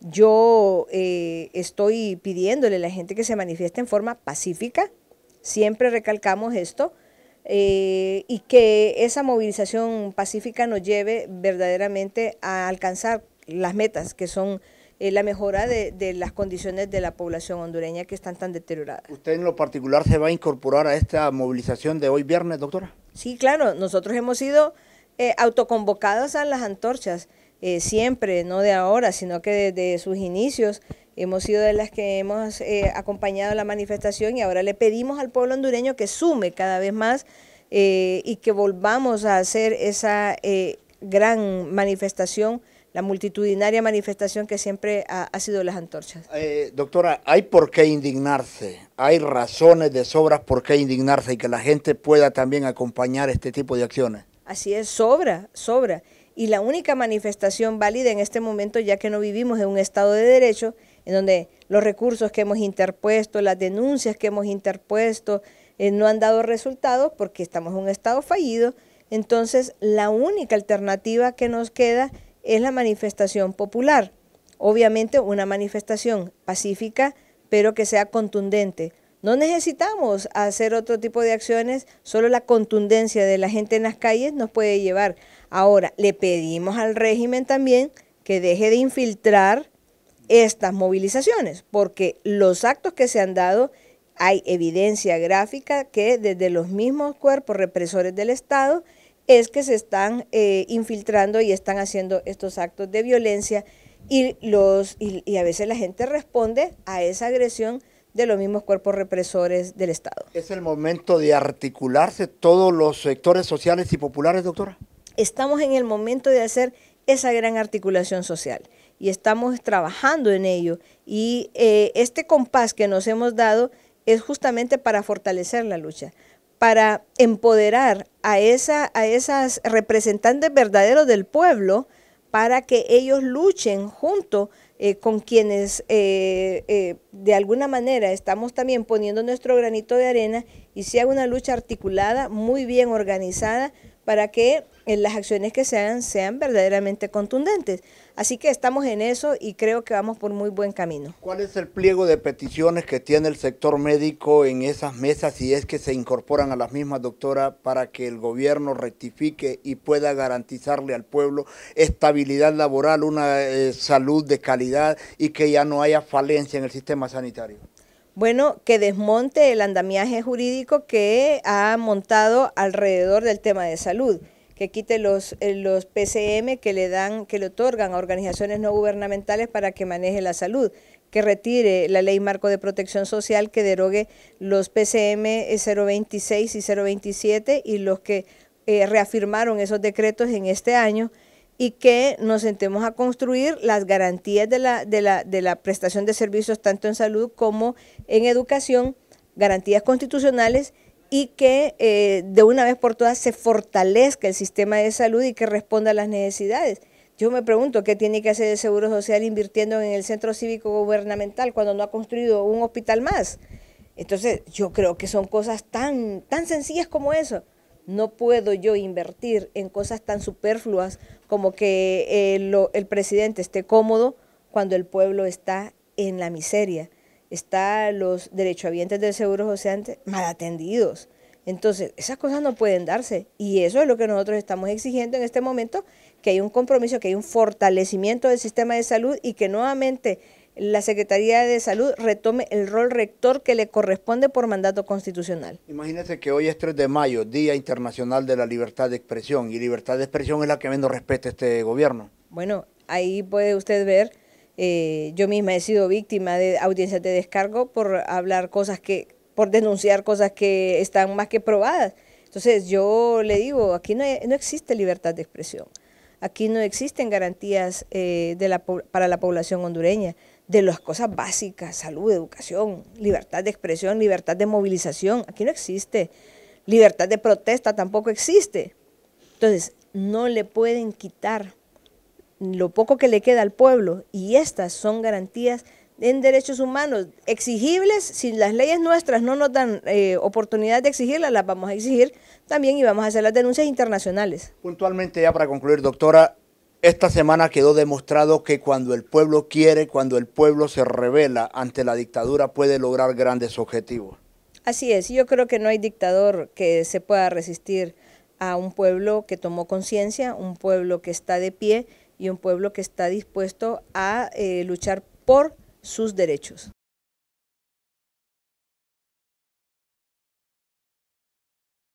Yo eh, estoy pidiéndole a la gente que se manifieste en forma pacífica, siempre recalcamos esto, eh, y que esa movilización pacífica nos lleve verdaderamente a alcanzar las metas que son eh, la mejora de, las condiciones de la población hondureña que están tan deterioradas. ¿Usted en lo particular se va a incorporar a esta movilización de hoy viernes, doctora? Sí, claro, nosotros hemos sido autoconvocadas autoconvocados a las antorchas. Eh, siempre, no de ahora, sino que desde sus inicios hemos sido de las que hemos eh, acompañado la manifestación y ahora le pedimos al pueblo hondureño que sume cada vez más eh, y que volvamos a hacer esa gran manifestación la multitudinaria manifestación que siempre ha, sido las antorchas. doctora, hay por qué indignarse, hay razones de sobras por qué indignarse y que la gente pueda también acompañar este tipo de acciones. Así es, sobra, sobra y la única manifestación válida en este momento, ya que no vivimos en un Estado de Derecho, en donde los recursos que hemos interpuesto, las denuncias que hemos interpuesto, eh, no han dado resultados porque estamos en un Estado fallido. Entonces, la única alternativa que nos queda es la manifestación popular. Obviamente, una manifestación pacífica, pero que sea contundente. No necesitamos hacer otro tipo de acciones, solo la contundencia de la gente en las calles nos puede llevar Ahora, le pedimos al régimen también que deje de infiltrar estas movilizaciones, porque los actos que se han dado hay evidencia gráfica que desde los mismos cuerpos represores del Estado es que se están eh, infiltrando y están haciendo estos actos de violencia y, los, y a veces la gente responde a esa agresión de los mismos cuerpos represores del Estado. ¿Es el momento de articularse todos los sectores sociales y populares, doctora? estamos en el momento de hacer esa gran articulación social y estamos trabajando en ello. Y eh, este compás que nos hemos dado es justamente para fortalecer la lucha, para empoderar a, esa, a esas representantes verdaderos del pueblo para que ellos luchen junto eh, con quienes eh, de alguna manera estamos también poniendo nuestro granito de arena y sea una lucha articulada, muy bien organizada, para que eh, las acciones que se hagan sean verdaderamente contundentes. Así que estamos en eso y creo que vamos por muy buen camino. ¿Cuál es el pliego de peticiones que tiene el sector médico en esas mesas si es que se incorporan a las mismas, doctoras para que el gobierno rectifique y pueda garantizarle al pueblo estabilidad laboral, una eh, salud de calidad y que ya no haya falencia en el sistema sanitario? bueno, que desmonte el andamiaje jurídico que ha montado alrededor del tema de salud, que quite los, eh, los PCM que le dan, que le otorgan a organizaciones no gubernamentales para que maneje la salud, que retire la ley marco de protección social, que derogue los PCM 026 y 027 y los que eh, reafirmaron esos decretos en este año y que nos sentemos a construir las garantías de la, prestación de servicios tanto en salud como en educación, garantías constitucionales y que eh, de una vez por todas se fortalezca el sistema de salud y que responda a las necesidades. Yo me pregunto qué tiene que hacer el Seguro Social invirtiendo en el centro cívico gubernamental cuando no ha construido un hospital más. Entonces, yo creo que son cosas tan, tan sencillas como eso. No puedo yo invertir en cosas tan superfluas como que eh, el presidente esté cómodo cuando el pueblo está en la miseria. Está los derechohabientes del Seguro Social mal atendidos. Entonces, esas cosas no pueden darse. Y eso es lo que nosotros estamos exigiendo en este momento, que hay un compromiso, que hay un fortalecimiento del sistema de salud y que nuevamente la Secretaría de Salud retome el rol rector que le corresponde por mandato constitucional. Imagínese que hoy es 3 de mayo, Día Internacional de la Libertad de Expresión, y libertad de expresión es la que menos respeta este gobierno. Bueno, ahí puede usted ver, eh, yo misma he sido víctima de audiencias de descargo por hablar cosas que, por denunciar cosas que están más que probadas. Entonces yo le digo, aquí no, existe libertad de expresión. Aquí no existen garantías eh, para la población hondureña de las cosas básicas, salud, educación, libertad de expresión, libertad de movilización, aquí no existe, libertad de protesta tampoco existe. Entonces, no le pueden quitar lo poco que le queda al pueblo y estas son garantías en derechos humanos exigibles, si las leyes nuestras no nos dan eh, oportunidad de exigirlas, las vamos a exigir también y vamos a hacer las denuncias internacionales. Puntualmente ya para concluir, doctora, esta semana quedó demostrado que cuando el pueblo quiere, cuando el pueblo se revela ante la dictadura, puede lograr grandes objetivos. Así es, yo creo que no hay dictador que se pueda resistir a un pueblo que tomó conciencia, un pueblo que está de pie y un pueblo que está dispuesto a eh, luchar por sus derechos.